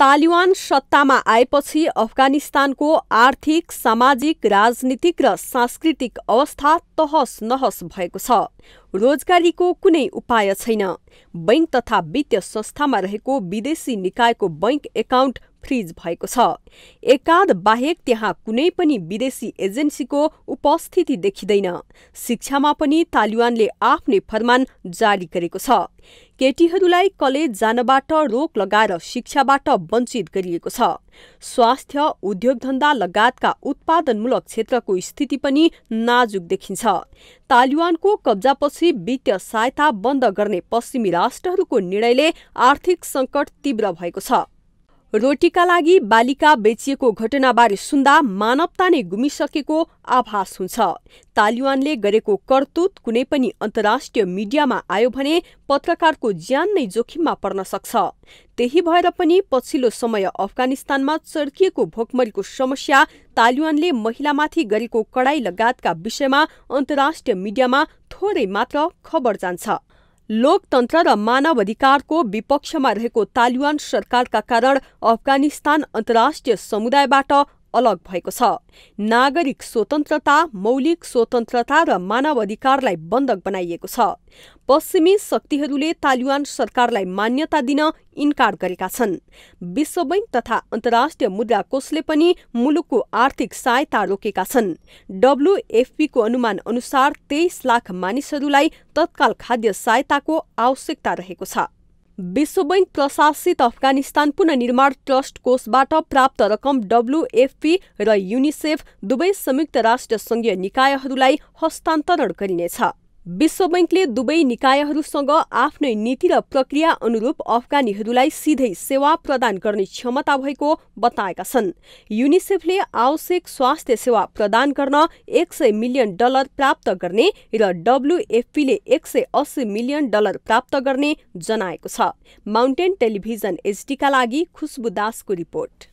तालिबान सत्तामा आएपछि अफगानिस्तानको आर्थिक सामाजिक राजनीतिक र सांस्कृतिक अवस्था तहस नहस भएको छ रोजगारीको कुनै उपाय छैन बैंक तथा वित्तीय संस्थामा रहेको विदेशी निकायको बैंक एकाउन्ट फ्रिज भएको छ एकाद बाहेक त्यहाँ कुनै पनि विदेशी एजेन्सीको उपस्थिति देखिँदैन शिक्षामा पनि तालिबानले आफ्नै फरमान जारी गरेको छ केटीहरूलाई कलेज जानबाट रोक लगाएर शिक्षाबाट वञ्चित गरिएको छ स्वास्थ्य उद्योग धन्दा लगायतका उत्पादनमूलक क्षेत्रको स्थिति पनि नाजुक देखिन्छ तालिबानको कब्जापछि वित्तीय सहायता बन्द गर्ने पश्चिमी राष्ट्रहरूको निर्णयले आर्थिक सङ्कट तीव्र भएको छ रोटीका लागि बालिका बेचिएको घटनाबारे सुन्दा मानवता नै गुमिसकेको आभास हुन्छ तालिवानले गरेको करतुत कुनै पनि अन्तर्राष्ट्रिय मिडियामा आयो भने पत्रकारको ज्यान नै जोखिममा पर्न सक्छ त्यही भएर पनि पछिल्लो समय अफगानिस्तानमा चर्किएको भोकमरीको समस्या तालिवानले महिलामाथि गरेको कडाई लगायतका विषयमा अन्तर्राष्ट्रिय मिडियामा थोरै मात्र खबर जान्छ लोकतंत्र र मानव विपक्ष में रहकर तालिबान का कारण अफगानिस्तान अंतरराष्ट्रीय समुदाय अलग भएको छ नागरिक स्वतन्त्रता मौलिक स्वतन्त्रता र मानव अधिकारलाई बन्धक बनाइएको छ पश्चिमी शक्तिहरूले तालिबान सरकारलाई मान्यता दिन इन्कार गरेका छन् विश्व बैंक तथा अन्तर्राष्ट्रिय मुद्रा कोषले पनि मुलुकको आर्थिक सहायता रोकेका छन् डब्लुएफपीको अनुमान अनुसार तेइस लाख मानिसहरूलाई तत्काल खाद्य सहायताको आवश्यकता रहेको छ विश्व बैंक प्रशासित अफगानिस्तान पुननिर्माण ट्रस्ट कोषबाट प्राप्त रकम डब्लुएफपी र युनिसेफ दुवै संयुक्त राष्ट्र संघीय निकायहरूलाई हस्तान्तरण गरिनेछ विश्व बैङ्कले दुवै निकायहरूसँग आफ्नै नीति र प्रक्रिया अनुरूप अफगानीहरूलाई सिधै सेवा प्रदान गर्ने क्षमता भएको बताएका छन् युनिसेफले आवश्यक स्वास्थ्य सेवा प्रदान गर्न एक सय मिलियन डलर प्राप्त गर्ने र डब्लुएफपीले एक सय अस्सी मिलियन डलर प्राप्त गर्ने जनाएको छ माउन्टेन टेलिभिजन एचडीका लागि खुसबुदासको रिपोर्ट